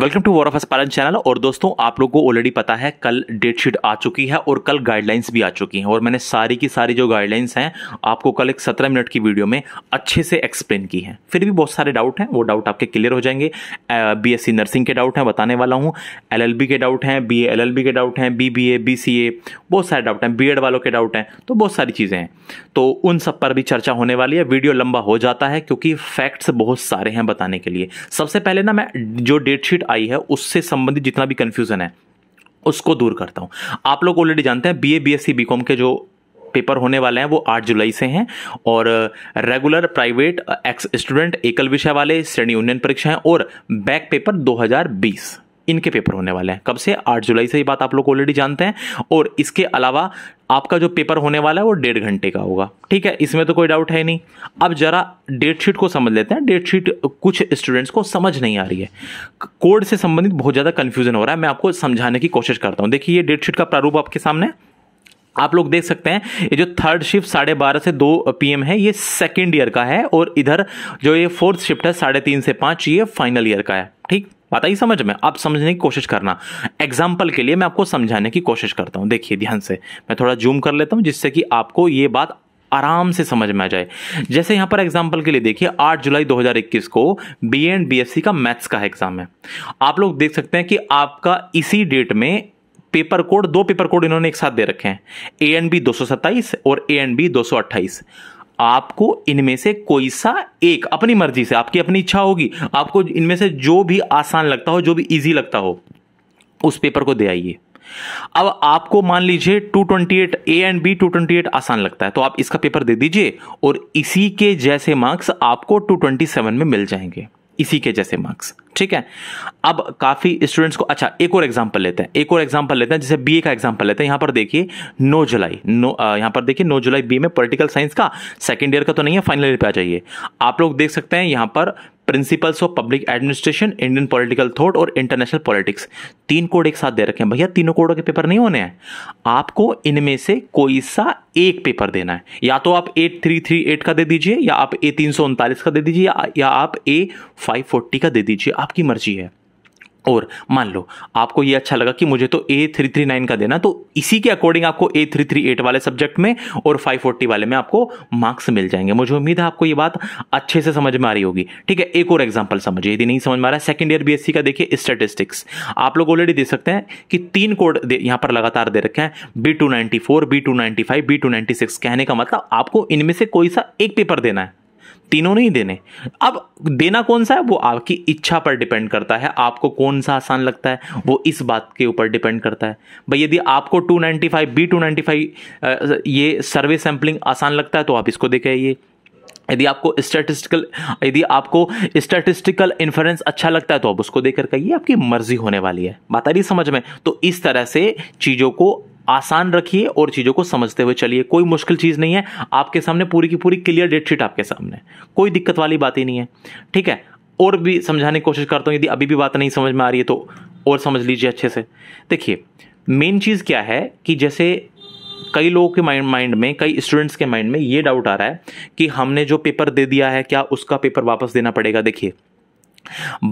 welcome to war of aspirant channel और दोस्तों आप लोग को ऑलरेडी पता है कल डेट शीट आ चुकी है और कल गाइडलाइंस भी आ चुकी हैं और मैंने सारी की सारी जो गाइडलाइंस हैं आपको कल एक सत्रह मिनट की वीडियो में अच्छे से एक्सप्लेन की है फिर भी बहुत सारे डाउट हैं वो डाउट आपके क्लियर हो जाएंगे बी एस सी नर्सिंग के डाउट हैं बताने वाला हूँ एल एल बी के डाउट हैं बी एल एल बी के डाउट हैं B B A B C A बहुत सारे डाउट हैं बी एड वालों के डाउट हैं तो बहुत सारी चीज़ें हैं तो उन सब पर भी चर्चा होने वाली है वीडियो लंबा हो जाता है क्योंकि फैक्ट्स बहुत सारे हैं बताने के लिए सबसे पहले ना मैं जो डेट शीट आई है उससे संबंधित जितना भी कन्फ्यूज़न है उसको दूर करता हूँ आप लोग ऑलरेडी जानते हैं B A B S C B com के जो पेपर होने वाले हैं वो 8 जुलाई से हैं और रेगुलर प्राइवेट एक्स स्टूडेंट एकल विषय वाले श्रेणी उन्नयन परीक्षाएं और बैक पेपर 2020 इनके पेपर होने वाले हैं कब से 8 जुलाई से ये बात आप लोग ऑलरेडी जानते हैं और इसके अलावा आपका जो पेपर होने वाला है वो डेढ़ घंटे का होगा ठीक है इसमें तो कोई डाउट है नहीं अब जरा डेट शीट को समझ लेते हैं डेट शीट कुछ स्टूडेंट्स को समझ नहीं आ रही है कोड से संबंधित बहुत ज़्यादा कन्फ्यूजन हो रहा है मैं आपको समझाने की कोशिश करता हूँ देखिए ये डेट शीट का प्रारूप आपके सामने आप लोग देख सकते हैं ये जो थर्ड शिफ्ट साढ़े बारह से दो पीएम है ये सेकेंड ईयर का है और इधर जो ये फोर्थ शिफ्ट है साढ़े तीन से पाँच ये फाइनल ईयर का है ठीक बात समझ में आप समझने की कोशिश करना एग्जाम्पल के लिए मैं आपको समझाने की कोशिश करता हूँ देखिए ध्यान से मैं थोड़ा जूम कर लेता हूँ जिससे कि आपको ये बात आराम से समझ में आ जाए जैसे यहाँ पर एग्जाम्पल के लिए देखिए 8 जुलाई 2021 को बी एंड सी का मैथ्स का एग्जाम है आप लोग देख सकते हैं कि आपका इसी डेट में पेपर कोड दो पेपर कोड इन्होंने एक साथ दे रखे हैं ए एंड बी दो और ए एंड बी दो आपको इनमें से कोई सा एक अपनी मर्जी से आपकी अपनी इच्छा होगी आपको इनमें से जो भी आसान लगता हो जो भी इजी लगता हो उस पेपर को दे आइए अब आपको मान लीजिए 228 ए एंड बी 228 आसान लगता है तो आप इसका पेपर दे दीजिए और इसी के जैसे मार्क्स आपको 227 में मिल जाएंगे इसी के जैसे मार्क्स ठीक है अब काफ़ी स्टूडेंट्स को अच्छा एक और एग्जांपल लेते हैं एक और एग्जांपल लेते हैं जैसे बीए का एग्जांपल लेते हैं यहां पर देखिए 9 जुलाई नो यहां पर देखिए 9 जुलाई बी में पॉलिटिकल साइंस का सेकेंड ईयर का तो नहीं है फाइनल ईयर पे आ जाइए आप लोग देख सकते हैं यहां पर principles of public administration Indian political thought और इंटरनेशनल पॉलिटिक्स तीन कोड एक साथ दे रखे हैं भैया तीनों कोडों के पेपर नहीं होने हैं आपको इनमें से कोई सा एक पेपर देना है या तो आप एट थ्री थ्री एट का दे दीजिए या आप ए तीन सौ उनतालीस का दे दीजिए या, या आप ए फाइव फोर्टी का दे दीजिए आपकी मर्जी है और मान लो आपको ये अच्छा लगा कि मुझे तो ए थ्री थ्री नाइन का देना तो इसी के अकॉर्डिंग आपको ए थ्री थ्री एट वाले सब्जेक्ट में और फाइव फोर्टी वाले में आपको मार्क्स मिल जाएंगे मुझे उम्मीद है आपको ये बात अच्छे से समझ में आ रही होगी ठीक है एक और एग्जाम्पल समझिए यदि नहीं समझ में आ रहा है सेकेंड ईयर बी का देखिए स्टेटिस्टिक्स आप लोग ऑलरेडी दे सकते हैं कि तीन कोड यहाँ पर लगातार दे रखे हैं B two ninety four B two ninety five B two ninety six कहने का मतलब आपको इनमें से कोई सा एक पेपर देना है तीनों नहीं देने अब देना कौन सा है वो आपकी इच्छा पर डिपेंड करता है आपको कौन सा आसान लगता है वो इस बात के ऊपर डिपेंड करता है भाई यदि आपको 295 बी 295 ये सर्वे सैम्पलिंग आसान लगता है तो आप इसको देखे ये यदि आपको स्टैटिस्टिकल यदि आपको स्टैटिस्टिकल इन्फ्रेंस अच्छा लगता है तो आप उसको देकर कहिए आपकी मर्जी होने वाली है बात आ रही समझ में तो इस तरह से चीज़ों को आसान रखिए और चीज़ों को समझते हुए चलिए कोई मुश्किल चीज़ नहीं है आपके सामने पूरी की पूरी क्लियर डेटशीट आपके सामने कोई दिक्कत वाली बात ही नहीं है ठीक है और भी समझाने की कोशिश करता हूँ यदि अभी भी बात नहीं समझ में आ रही है तो और समझ लीजिए अच्छे से देखिए मेन चीज़ क्या है कि जैसे कई लोगों के माइंड माइंड में कई स्टूडेंट्स के माइंड में ये डाउट आ रहा है कि हमने जो पेपर दे दिया है क्या उसका पेपर वापस देना पड़ेगा देखिए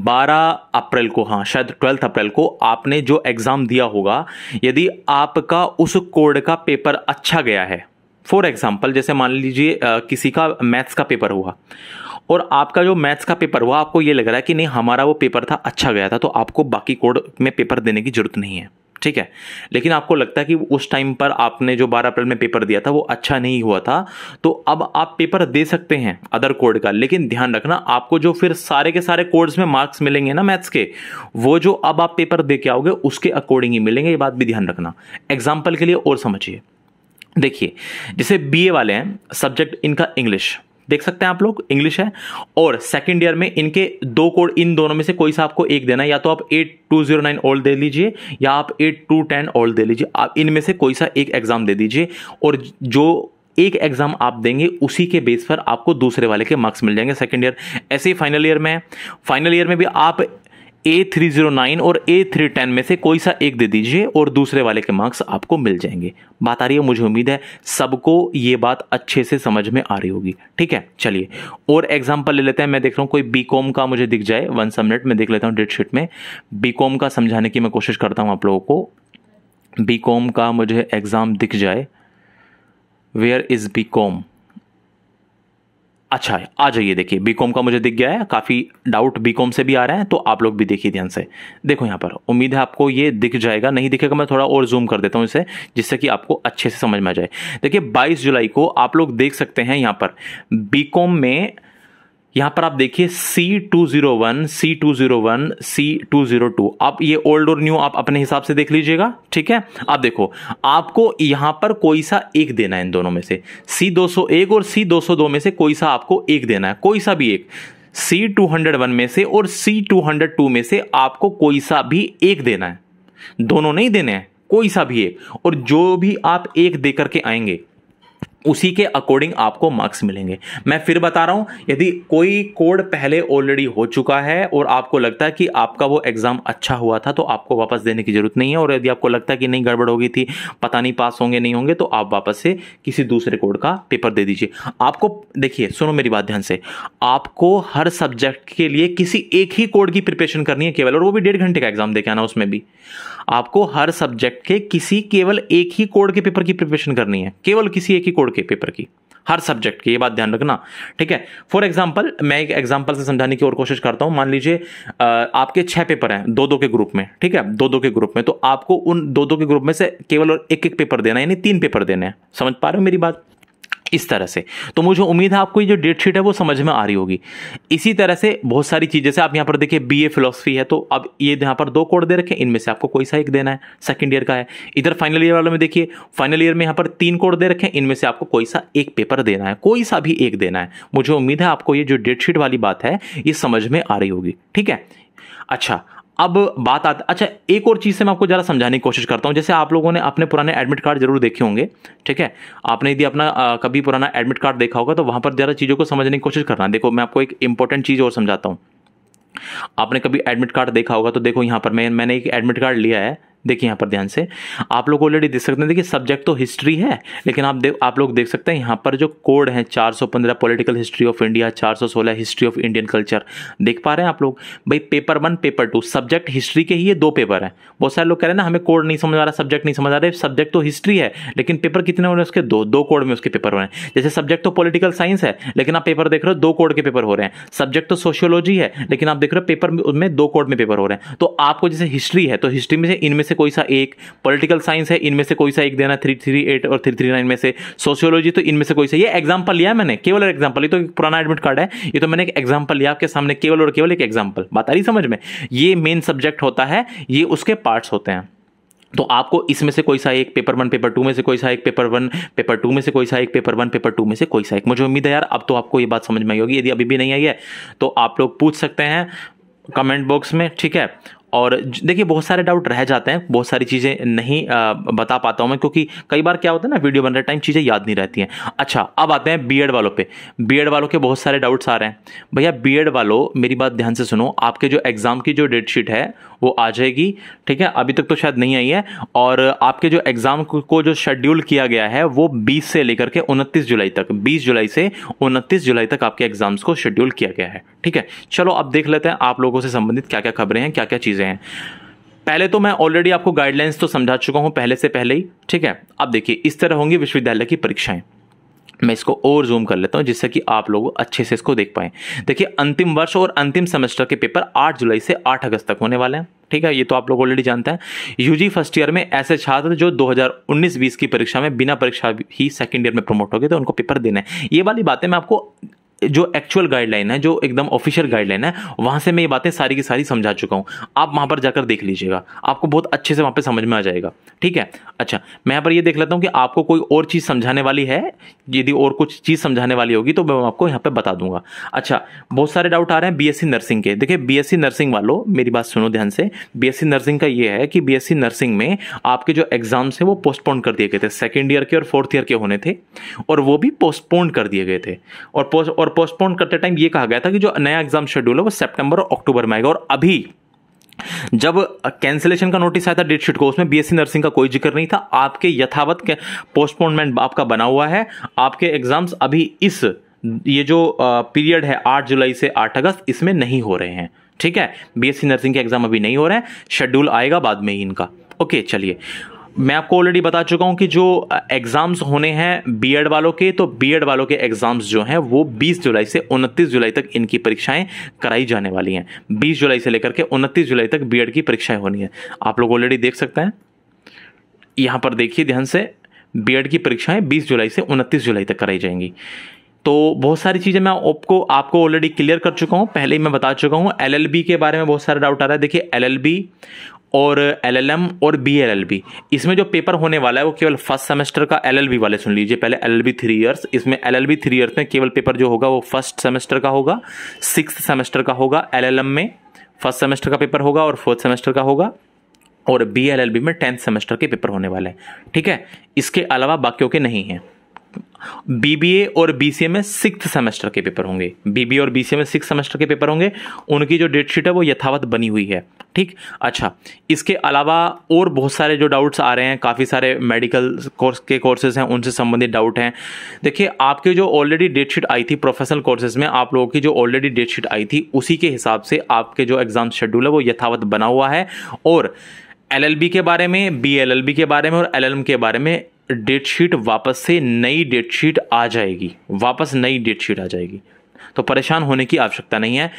बारह अप्रैल को हाँ शायद ट्वेल्थ अप्रैल को आपने जो एग्ज़ाम दिया होगा यदि आपका उस कोड का पेपर अच्छा गया है फॉर एग्जाम्पल जैसे मान लीजिए किसी का मैथ्स का पेपर हुआ और आपका जो मैथ्स का पेपर हुआ आपको ये लग रहा है कि नहीं हमारा वो पेपर था अच्छा गया था तो आपको बाकी कोड में पेपर देने की ज़रूरत नहीं है ठीक है लेकिन आपको लगता है कि उस टाइम पर आपने जो 12 अप्रैल में पेपर दिया था वो अच्छा नहीं हुआ था तो अब आप पेपर दे सकते हैं अदर कोड का लेकिन ध्यान रखना आपको जो फिर सारे के सारे कोड्स में मार्क्स मिलेंगे ना मैथ्स के वो जो अब आप पेपर दे के आओगे उसके अकॉर्डिंग ही मिलेंगे ये बात भी ध्यान रखना एग्जाम्पल के लिए और समझिए देखिए जैसे बी वाले हैं सब्जेक्ट इनका इंग्लिश देख सकते हैं आप लोग इंग्लिश है और सेकंड ईयर में इनके दो कोड इन दोनों में से कोई सा आपको एक देना है या तो आप eight two zero nine old दे लीजिए या आप एट टू टेन ओल्ड दे लीजिए आप इनमें से कोई सा एक एग्जाम दे दीजिए और जो एक एग्जाम आप देंगे उसी के बेस पर आपको दूसरे वाले के मार्क्स मिल जाएंगे सेकेंड ईयर ऐसे ही फाइनल ईयर में फाइनल ईयर में भी आप ए थ्री जीरो नाइन और ए थ्री टेन में से कोई सा एक दे दीजिए और दूसरे वाले के मार्क्स आपको मिल जाएंगे बात आ रही है मुझे उम्मीद है सबको ये बात अच्छे से समझ में आ रही होगी ठीक है चलिए और एग्जाम्पल ले लेते हैं मैं देख रहा हूँ कोई बी कॉम का मुझे दिख जाए वन सब मिनट में देख लेता हूँ डेट शीट में बी कॉम का समझाने की मैं कोशिश करता हूँ आप लोगों को बी कॉम का मुझे एग्ज़ाम दिख जाए वेयर इज़ बी कॉम अच्छा है आ जाइए देखिए बीकॉम का मुझे दिख गया है काफ़ी डाउट बीकॉम से भी आ रहे हैं तो आप लोग भी देखिए ध्यान से देखो यहाँ पर उम्मीद है आपको ये दिख जाएगा नहीं दिखेगा मैं थोड़ा और जूम कर देता हूँ इसे जिससे कि आपको अच्छे से समझ में आ जाए देखिए बाईस जुलाई को आप लोग देख सकते हैं यहाँ पर बीकॉम में यहां पर आप देखिए C201, C201, C202 आप ये ओल्ड और न्यू आप अपने हिसाब से देख लीजिएगा ठीक है आप देखो आपको यहां पर कोई सा एक देना है इन दोनों में से C201 और C202 में से कोई सा आपको एक देना है कोई सा भी एक C201 में से और C202 में से आपको कोई सा भी एक देना है दोनों नहीं देने हैं कोई सा भी एक और जो भी आप एक देकर के आएंगे उसी के अकॉर्डिंग आपको मार्क्स मिलेंगे मैं फिर बता रहा हूँ यदि कोई कोड पहले ऑलरेडी हो चुका है और आपको लगता है कि आपका वो एग्ज़ाम अच्छा हुआ था तो आपको वापस देने की ज़रूरत नहीं है और यदि आपको लगता है कि नहीं गड़बड़ हो गई थी पता नहीं पास होंगे नहीं होंगे तो आप वापस से किसी दूसरे कोड का पेपर दे दीजिए आपको देखिए सुनो मेरी बात ध्यान से आपको हर सब्जेक्ट के लिए किसी एक ही कोड की प्रिपरेशन करनी है केवल और वो भी डेढ़ घंटे का एग्ज़ाम दे के आना उसमें भी आपको हर सब्जेक्ट के किसी केवल एक ही कोड के पेपर की प्रिपरेशन करनी है केवल किसी एक ही कोड के पेपर की हर सब्जेक्ट की ये बात ध्यान रखना ठीक है फॉर एग्जाम्पल मैं एक एग्जाम्पल से समझाने की और कोशिश करता हूँ मान लीजिए आपके छः पेपर हैं दो दो के ग्रुप में ठीक है दो दो के ग्रुप में तो आपको उन दो दो के ग्रुप में से केवल और एक एक पेपर देना यानी तीन पेपर देने हैं समझ पा रहे हो मेरी बात इस तरह से तो मुझे उम्मीद है आपको ये जो डेट शीट है वो समझ में आ रही होगी इसी तरह से बहुत सारी चीज़ जैसे आप यहाँ पर देखिए बी ए फिलोसफी है तो अब ये यहाँ पर दो कोड दे रखे इनमें से आपको कोई सा एक देना है सेकेंड ईयर का है इधर फाइनल ईयर वाले में देखिए फाइनल ईयर में यहाँ पर तीन कोड दे रखे इनमें से आपको कोई सा एक पेपर देना है कोई सा भी एक देना है मुझे उम्मीद है आपको ये जो डेट शीट वाली बात है ये समझ में आ रही होगी ठीक है अच्छा अब बात आती अच्छा एक और चीज़ से मैं आपको ज़रा समझाने की कोशिश करता हूँ जैसे आप लोगों ने अपने पुराने एडमिट कार्ड जरूर देखे होंगे ठीक है आपने यदि अपना आ, कभी पुराना एडमिट कार्ड देखा होगा तो वहाँ पर ज़रा चीज़ों को समझने की कोशिश करना देखो मैं आपको एक इंपॉर्टेंट चीज़ और समझाता हूँ आपने कभी एडमिट कार्ड देखा होगा तो देखो यहाँ पर मैं मैंने एक एडमिट कार्ड लिया है देखिए यहाँ पर ध्यान से आप लोग ऑलरेडी देख सकते हैं देखिए सब्जेक्ट तो हिस्ट्री है लेकिन आप देख आप लोग देख सकते हैं यहाँ पर जो कोड है 415 political history of India 416 history of Indian culture देख पा रहे हैं आप लोग भाई paper one paper two subject history के ही ये दो पेपर हैं बहुत सारे लोग कह रहे हैं ना हमें कोड नहीं समझ आ रहा सब्जेक्ट नहीं समझ आ रहा सब्जेक्ट तो हिस्ट्री है लेकिन पेपर कितने हो रहे हैं उसके दो दो कोड में उसके पेपर हो रहे हैं जैसे सब्जेक्ट तो पोलिटिकल साइंस है लेकिन आप पेपर देख रहे हो दो कोड के पेपर हो रहे हैं सब्जेक्ट तो सोशियोलॉजी है लेकिन आप देख रहे हो पेपर में दो कोड में पेपर हो रहे हैं तो आपको जैसे हिस्ट्री है तो हिस्ट्री में से इनमें से कोई सा एक पॉलिटिकल साइंस है इनमें से कोई सा एक देना थ्री थ्री एट और थ्री थ्री नाइन में से सोशियोलॉजी तो इनमें से कोई सा ये एग्जाम्पल लिया मैंने केवल और एग्जाम्पल ये तो पुराना एडमिट कार्ड है ये तो मैंने एक एग्जाम्पल लिया आपके सामने केवल और केवल एक एग्जाम्पल बात आ रही समझ में ये मेन सब्जेक्ट होता है ये उसके पार्ट्स होते हैं तो आपको इसमें से कोई सा एक पेपर वन पेपर टू में से कोई सा एक पेपर वन पेपर टू में से कोई सा एक पेपर वन पेपर टू में से कोई सा एक मुझे उम्मीद है यार अब तो आपको ये बात समझ में आई होगी यदि अभी भी नहीं आई है तो आप लोग पूछ सकते हैं कमेंट बॉक्स में ठीक है और देखिए बहुत सारे डाउट रह जाते हैं बहुत सारी चीज़ें नहीं बता पाता हूँ मैं क्योंकि कई बार क्या होता है ना वीडियो बन रहे टाइम चीज़ें याद नहीं रहती हैं अच्छा अब आते हैं बीएड वालों पे बीएड वालों के बहुत सारे डाउट्स आ रहे हैं भैया बीएड वालों मेरी बात ध्यान से सुनो आपके जो एग्ज़ाम की जो डेट शीट है वो आ जाएगी ठीक है अभी तक तो शायद नहीं आई है और आपके जो एग्ज़ाम को जो शेड्यूल किया गया है वो 20 से लेकर के 29 जुलाई तक 20 जुलाई से 29 जुलाई तक आपके एग्ज़ाम्स को शेड्यूल किया गया है ठीक है चलो अब देख लेते हैं आप लोगों से संबंधित क्या क्या खबरें हैं क्या क्या चीज़ें हैं पहले तो मैं ऑलरेडी आपको गाइडलाइंस तो समझा चुका हूँ पहले से पहले ही ठीक है अब देखिए इस तरह होंगी विश्वविद्यालय की परीक्षाएं मैं इसको और जूम कर लेता हूँ जिससे कि आप लोग अच्छे से इसको देख पाएँ देखिए अंतिम वर्ष और अंतिम सेमेस्टर के पेपर 8 जुलाई से 8 अगस्त तक होने वाले हैं ठीक है ये तो आप लोग ऑलरेडी जानते हैं यूजी फर्स्ट ईयर में ऐसे छात्र जो 2019-20 की परीक्षा में बिना परीक्षा ही सेकेंड ईयर में प्रमोट हो गए तो उनको पेपर देना है ये वाली बातें मैं आपको जो एक्चुअल गाइडलाइन है जो एकदम ऑफिशियल गाइडलाइन है वहाँ से मैं ये बातें सारी की सारी समझा चुका हूँ आप वहाँ पर जाकर देख लीजिएगा आपको बहुत अच्छे से वहाँ पर समझ में आ जाएगा ठीक है अच्छा मैं यहाँ पर ये देख लेता हूँ कि आपको कोई और चीज़ समझाने वाली है यदि और कुछ चीज़ समझाने वाली होगी तो मैं आपको यहाँ पर बता दूंगा अच्छा बहुत सारे डाउट आ रहे हैं बी नर्सिंग के देखिए बी नर्सिंग वालों मेरी बात सुनो ध्यान से बी नर्सिंग का ये है कि बी नर्सिंग में आपके जो एग्ज़ाम्स हैं वो पोस्टपोन कर दिए गए थे सेकेंड ईयर के और फोर्थ ईयर के होने थे और वो भी पोस्टपोन कर दिए गए थे और और पोस्टपोन करते टाइम ये कहा गया था कि जो नया एग्जाम शेड्यूल है वो सेप्टेम्बर और अक्टूबर में आएगा और अभी जब कैंसिलेशन का नोटिस आया था डेट शीट को उसमें बीएससी नर्सिंग का कोई जिक्र नहीं था आपके यथावत के पोस्टपोनमेंट आपका बना हुआ है आपके एग्जाम्स अभी इस ये जो पीरियड है आठ जुलाई से आठ अगस्त इसमें नहीं हो रहे हैं ठीक है बीएससी नर्सिंग के एग्जाम अभी नहीं हो रहे हैं शेड्यूल आएगा बाद में ही इनका ओके चलिए मैं आपको ऑलरेडी बता चुका हूं कि जो एग्ज़ाम्स होने हैं बीएड वालों के तो बीएड वालों के एग्ज़ाम्स जो हैं वो 20 जुलाई से 29 जुलाई तक इनकी परीक्षाएं कराई जाने वाली हैं 20 जुलाई से लेकर के 29 जुलाई तक बीएड की परीक्षाएं होनी है आप लोग ऑलरेडी देख सकते हैं यहाँ पर देखिए ध्यान से बी की परीक्षाएं बीस जुलाई से उनतीस जुलाई तक कराई जाएंगी तो बहुत सारी चीज़ें मैं आपको आपको ऑलरेडी क्लियर कर चुका हूँ पहले ही मैं बता चुका हूँ एलएलबी के बारे में बहुत सारे डाउट आ रहा है देखिए एलएलबी और एलएलएम और बीएलएलबी इसमें जो पेपर होने वाला है वो केवल फर्स्ट सेमेस्टर का एलएलबी वाले सुन लीजिए पहले एलएलबी थ्री ईयर्स इसमें एलएलबी थ्री ईयर्स में केवल पेपर जो होगा वो फर्स्ट सेमेस्टर का होगा सिक्स सेमेस्टर का होगा एलएलएम में फर्स्ट सेमेस्टर का पेपर होगा और फोर्थ सेमेस्टर का होगा और बी में टेंथ सेमेस्टर के पेपर होने वाले हैं ठीक है इसके अलावा बाकियों के नहीं हैं बीबीए और बीसीए में सिक्स सेमेस्टर के पेपर होंगे बीबीए और बीसीए में सिक्स सेमेस्टर के पेपर होंगे उनकी जो डेट शीट है वो यथावत बनी हुई है ठीक अच्छा इसके अलावा और बहुत सारे जो डाउट्स आ रहे हैं काफ़ी सारे मेडिकल कोर्स के कोर्सेज हैं उनसे संबंधित डाउट हैं देखिए आपके जो ऑलरेडी डेट शीट आई थी प्रोफेशनल कोर्सेज में आप लोगों की जो ऑलरेडी डेट शीट आई थी उसी के हिसाब से आपके जो एग्ज़ाम शेड्यूल है वो यथावत बना हुआ है और एल के बारे में बी के बारे में और एल के बारे में डेटशीट वापस से नई डेटशीट आ जाएगी वापस नई डेटशीट आ जाएगी तो परेशान होने की आवश्यकता नहीं है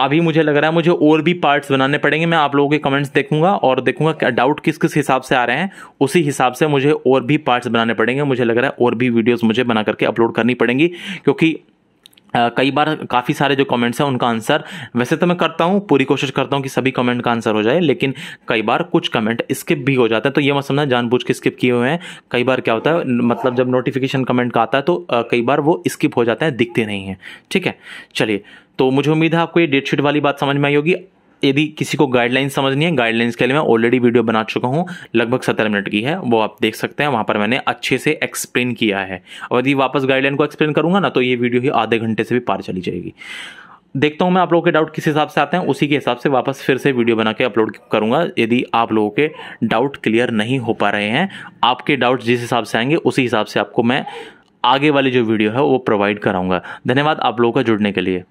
अभी मुझे लग रहा है मुझे और भी पार्ट्स बनाने पड़ेंगे मैं आप लोगों के कमेंट्स देखूंगा और देखूंगा डाउट किस किस हिसाब से आ रहे हैं उसी हिसाब से मुझे और भी पार्ट्स बनाने पड़ेंगे मुझे लग रहा है और भी वीडियोस मुझे बना करके अपलोड करनी पड़ेंगी क्योंकि कई बार काफ़ी सारे जो कमेंट्स हैं उनका आंसर वैसे तो मैं करता हूँ पूरी कोशिश करता हूँ कि सभी कमेंट का आंसर हो जाए लेकिन कई बार कुछ कमेंट स्किप भी हो जाते हैं तो ये मत समझना जानबूझ के स्किप किए हुए हैं कई बार क्या होता है मतलब जब नोटिफिकेशन कमेंट का आता है तो कई बार वो स्किप हो जाते हैं दिखते नहीं हैं ठीक है चलिए तो मुझे उम्मीद है आपको ये डेट शीट वाली बात समझ में आई होगी यदि किसी को गाइडलाइंस समझनी है गाइडलाइंस के लिए मैं ऑलरेडी वीडियो बना चुका हूँ लगभग सत्रह मिनट की है वो आप देख सकते हैं वहाँ पर मैंने अच्छे से एक्सप्लेन किया है और यदि वापस गाइडलाइन को एक्सप्लेन करूँगा ना तो ये वीडियो ही आधे घंटे से भी पार चली जाएगी देखता हूँ मैं आप लोगों के डाउट किस हिसाब से आते हैं उसी के हिसाब से वापस फिर से वीडियो बना के अपलोड करूँगा यदि आप लोगों के डाउट क्लियर नहीं हो पा रहे हैं आपके डाउट जिस हिसाब से आएंगे उसी हिसाब से आपको मैं आगे वाली जो वीडियो है वो प्रोवाइड कराऊंगा धन्यवाद आप लोगों का जुड़ने के लिए